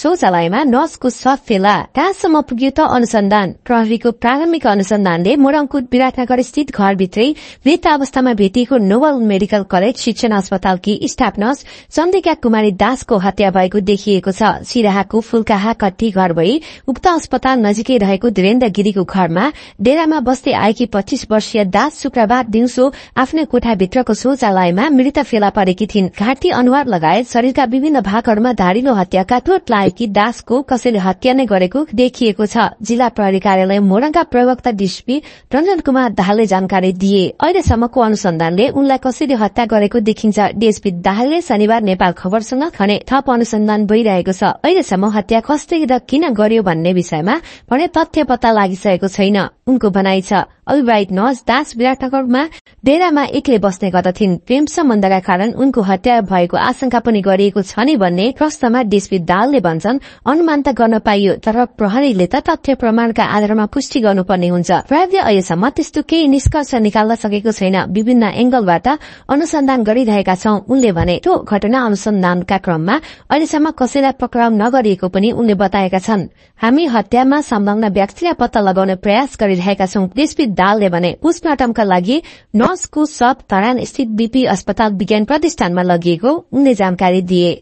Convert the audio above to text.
शौचालयमा नसको सफ फेला कहाँसम्म पुग्यो त अनुसन्धान प्रहरीको प्रारम्भिक अनुसन्धानले मोरङकुट विराटनगर स्थित घरभित्रै मृत अवस्थामा भेटिएको नोवल मेडिकल कलेज शिक्षण अस्पतालकी स्टाफ नर्स चन्द्रिका कुमारी दासको हत्या भएको देखिएको छ सिराहाको फुलकाहा कट्टी घर भई उक्त अस्पताल नजिकै रहेको धीरेन्द्र गिरीको घरमा डेरामा बस्दै आएकी पच्चीस वर्षीय दास शुक्रबार दिउँसो आफ्नै कोठाभित्रको शौचालयमा मृत फेला परेकी थिइन् घाँटी अनुहार लगायत शरीरका विभिन्न भागहरूमा धारिलो हत्याका ठोट गायकी दासको कसैले हत्या नै गरेको देखिएको छ जिल्ला प्रहरी कार्यालय मोरङका प्रवक्ता डिसपी रञ्जन कुमार दाहालले जानकारी दिए अहिलेसम्मको अनुसन्धानले उनलाई कसैले हत्या गरेको देखिन्छ डिएसपी दाहालले शनिबार नेपाल खबरसँग खने थप अनुसन्धान भइरहेको छ अहिलेसम्म हत्या कसले र किन गर्यो भन्ने विषयमा भने तथ्य पत्ता लागिसकेको छैन उनको भनाइ छ अविवाहित नज दास विराटनगरमा डेरामा एक्लै बस्ने गर्दथिन् प्रेम सम्बन्धका कारण उनको हत्या भएको आशंका पनि गरिएको छ नि भन्ने प्रश्नमा डीएसपी भन्छ भन्छन् अनुमान त गर्न पाइयो तर प्रहरीले त तथ्य प्रमाणका आधारमा पुष्टि गर्नुपर्ने हुन्छ प्राविधिक अहिलेसम्म त्यस्तो केही निष्कर्ष निकाल्न सकेको छैन विभिन्न एंगलबाट अनुसन्धान गरिरहेका छौं उनले भने त्यो घटना अनुसन्धानका क्रममा अहिलेसम्म कसैलाई पक्राउ नगरिएको पनि उनले बताएका छन् हामी हत्यामा संलग्न व्यक्तिलाई पत्ता लगाउने प्रयास गरिरहेका छौं देशपी दालले भने पोस्टमार्टमका लागि नर्सको सब तरान स्थित बीपी अस्पताल विज्ञान प्रतिष्ठानमा लगिएको उनले जानकारी दिए